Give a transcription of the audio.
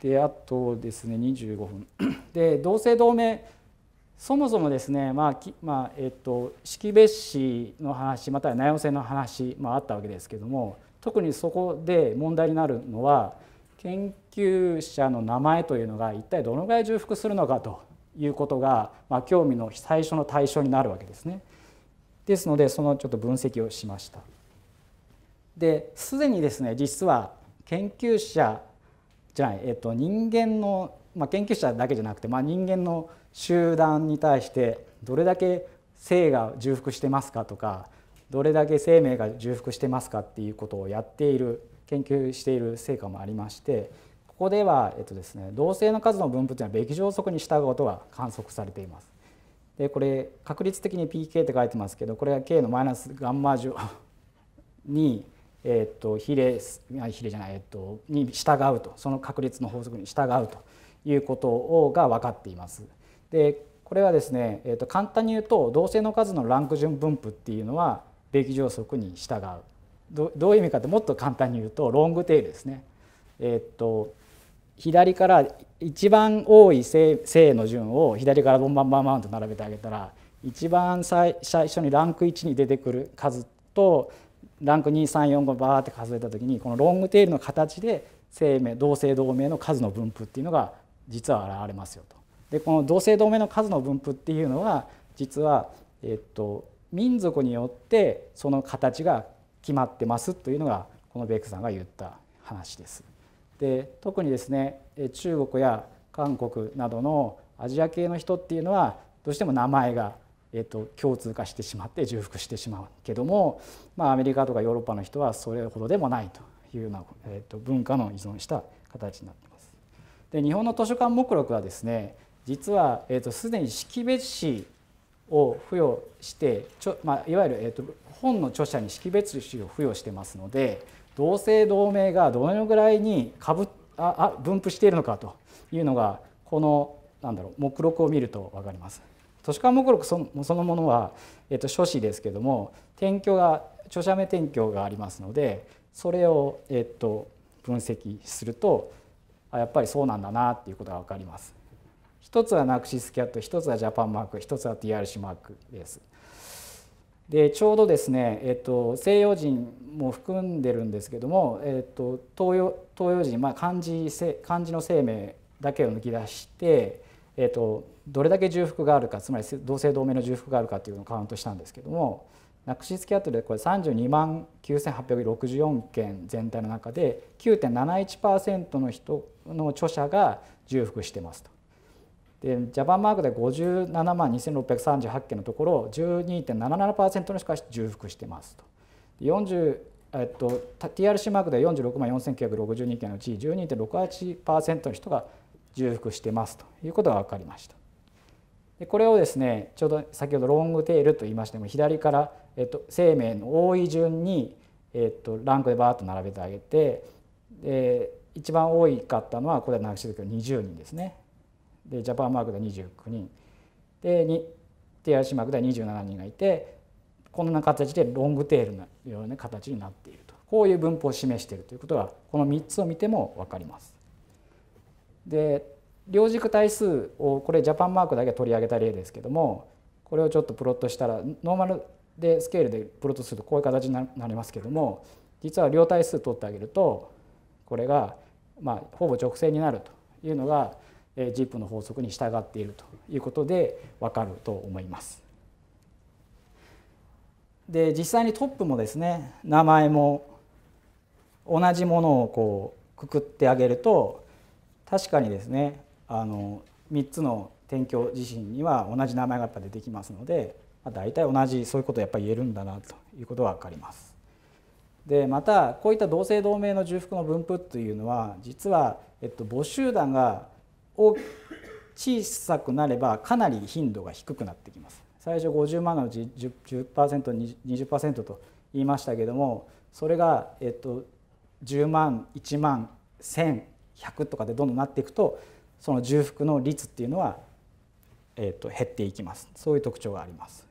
であとですね25分 で同姓同名そもそもですね、まあまあえっと、識別詞の話または名寄せの話、もあ、あったわけですけども特にそこで問題になるのは研究者の名前というのが一体どのぐらい重複するのかということが、まあ、興味の最初の対象になるわけですね。ですのでそのちょっと分析をしました。ですでにですね実は研究者じゃない、えっと、人間の、まあ、研究者だけじゃなくて、まあ、人間の集団に対してどれだけ性が重複してますかとかどれだけ生命が重複してますかっていうことをやっている研究している成果もありましてここでは、えっとですね、同性の数の分布というのはべき常則に従うことが観測されています。でこれ確率的に PK って書いてますけどこれは K のマイナスガンマ乗にえっと、比例比例じゃない、えっと、に従うとその確率の法則に従うということをが分かっています。でこれはですね、えっと、簡単に言うと同性の数のランク順分布っていうのはべき定則に従うどどういう意味かってもっと簡単に言うとロングテールですね。えっ、と左から一番多い性性の順を左からボンバンバンバンと並べてあげたら一番最初にランク1に出てくる数とランク2345バーって数えた時にこのロングテールの形で生命同姓同名の数の分布っていうのが実は現れますよと。でこの同姓同名の数の分布っていうのは実は、えっと、民族によってその形が決まってますというのがこのベックさんが言った話です。で特にですね中国や韓国などのアジア系の人っていうのはどうしても名前がえーと、共通化してしまって重複してしまうけども、まあ、アメリカとかヨーロッパの人はそれほどでもないというような、えーと、文化の依存した形になっています。で日本の図書館目録はですね実は、えーと、すでに識別紙を付与してちょ、まあ、いわゆる、えー、と本の著者に識別紙を付与してますので同姓同名がどのぐらいにかぶああ分布しているのかというのがこのなんだろう目録を見ると分かります。都市間目録そのそのものは、えっと、書士ですけども転居が著者名転居がありますのでそれを、えっと、分析するとあやっぱりそうなんだなっていうことが分かります。一つはナクシスキャット一つはジャパンマーク一つは TRC マークです。でちょうどですね、えっと、西洋人も含んでるんですけども、えっと、東洋東洋人、まあ、漢字漢字の生命だけを抜き出してえー、とどれだけ重複があるかつまり同姓同名の重複があるかというのをカウントしたんですけどもナクシスキャットでこれ32万9864件全体の中で9.71%の人の著者が重複してますと。でジャパンマークで57万2638件のところ12.77%の人が重複してますと。4えっと、TRC マークで46万4962件のうち12.68%の人が重複してますということが分かりました。でこれをですねちょうど先ほどロングテールと言いましても左から、えっと、生命の多い順に、えっと、ランクでバーッと並べてあげてで一番多かったのはこれは長崎の20人ですね。でジャパンマークで29人でに手足マークでは27人がいてこんな形でロングテールのような形になっているとこういう分布を示しているということはこの3つを見ても分かります。で両軸対数をこれジャパンマークだけ取り上げた例ですけどもこれをちょっとプロットしたらノーマルでスケールでプロットするとこういう形になりますけども実は両対数取ってあげるとこれがまほぼ直線になるというのがジップの法則に従っているということで分かると思います。で実際にトップもですね名前も同じものをこうくくってあげると確かにですねあの3つの天教自身には同じ名前がやっぱ出てきますので、まあ、大体同じそういうことをやっぱり言えるんだなということが分かります。でまたこういった同姓同名の重複の分布というのは実は、えっと、母集団が大小さくなればかなり頻度が低くなってきます。最初50万のうち 10%20% と言いましたけどもそれが、えっと、10万1万1000 100とかでどんどんなっていくとその重複の率っていうのは、えー、と減っていきますそういう特徴があります。